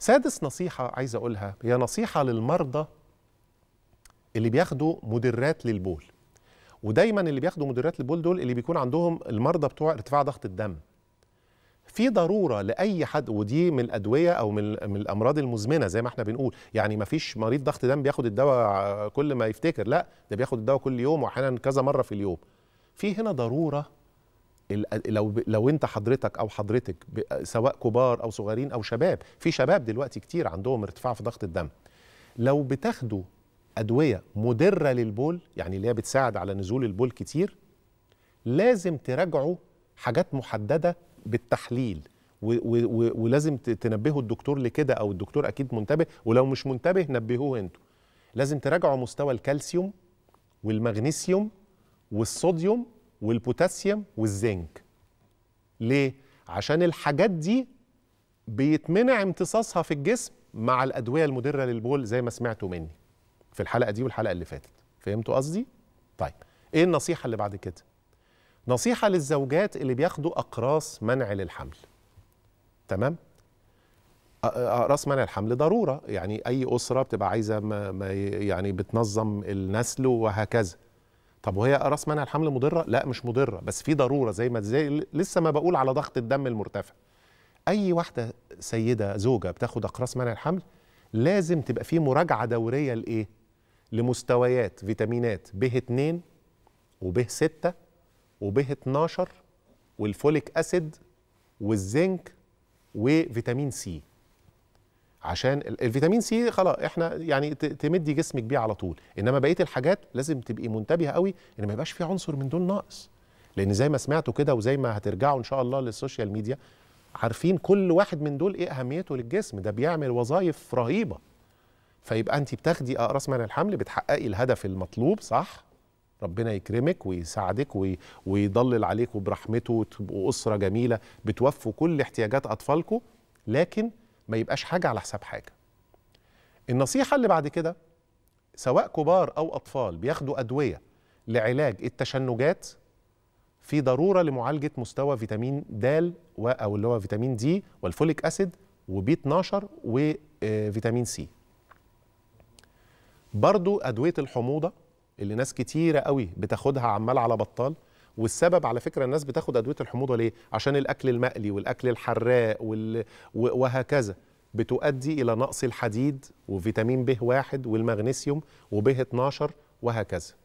سادس نصيحة عايز أقولها هي نصيحة للمرضى اللي بياخدوا مدرات للبول ودايما اللي بياخدوا مدرات البول دول اللي بيكون عندهم المرضى بتوع ارتفاع ضغط الدم في ضروره لاي حد ودي من الادويه او من, من الامراض المزمنه زي ما احنا بنقول يعني ما فيش مريض ضغط دم بياخد الدواء كل ما يفتكر لا ده بياخد الدواء كل يوم واحيانا كذا مره في اليوم في هنا ضروره لو لو انت حضرتك او حضرتك سواء كبار او صغيرين او شباب في شباب دلوقتي كتير عندهم ارتفاع في ضغط الدم لو بتاخدوا ادويه مدره للبول يعني اللي هي بتساعد على نزول البول كتير لازم تراجعوا حاجات محدده بالتحليل ولازم تنبهوا الدكتور لكده او الدكتور اكيد منتبه ولو مش منتبه نبهوه انتوا لازم تراجعوا مستوى الكالسيوم والمغنيسيوم والصوديوم والبوتاسيوم والزنك ليه؟ عشان الحاجات دي بيتمنع امتصاصها في الجسم مع الأدوية المدرة للبول زي ما سمعتوا مني في الحلقة دي والحلقة اللي فاتت فهمتوا قصدي؟ طيب ايه النصيحة اللي بعد كده؟ نصيحة للزوجات اللي بياخدوا أقراص منع للحمل تمام؟ اقراص منع الحمل ضروره يعني اي اسره بتبقى عايزه ما يعني بتنظم النسل وهكذا طب وهي راس منع الحمل مضره لا مش مضره بس في ضروره زي ما زي لسه ما بقول على ضغط الدم المرتفع اي واحده سيده زوجه بتاخد اقراص منع الحمل لازم تبقى في مراجعه دوريه لايه لمستويات فيتامينات ب 2 وب 6 وب 12 والفوليك اسيد والزنك وفيتامين سي عشان الفيتامين سي خلاص احنا يعني تمدي جسمك بيه على طول انما بقيه الحاجات لازم تبقي منتبهه قوي ان ما يبقاش في عنصر من دول ناقص لان زي ما سمعتوا كده وزي ما هترجعوا ان شاء الله للسوشيال ميديا عارفين كل واحد من دول ايه اهميته للجسم ده بيعمل وظائف رهيبه فيبقى انت بتاخدي اقراص آه، منع الحمل بتحققي الهدف المطلوب صح ربنا يكرمك ويساعدك وي... ويضلل عليك برحمته وتبقوا اسره جميله بتوفوا كل احتياجات اطفالكم لكن ما يبقاش حاجه على حساب حاجه النصيحه اللي بعد كده سواء كبار او اطفال بياخدوا ادويه لعلاج التشنجات في ضروره لمعالجه مستوى فيتامين د او اللي هو فيتامين دي والفوليك اسيد وبي 12 وفيتامين آه، سي برضو ادويه الحموضه اللي ناس كتيره قوي بتاخدها عمال على بطال والسبب على فكره الناس بتاخد ادويه الحموضه ليه عشان الاكل المقلي والاكل الحراق وال... وهكذا بتؤدي الى نقص الحديد وفيتامين ب1 والمغنيسيوم وب12 وهكذا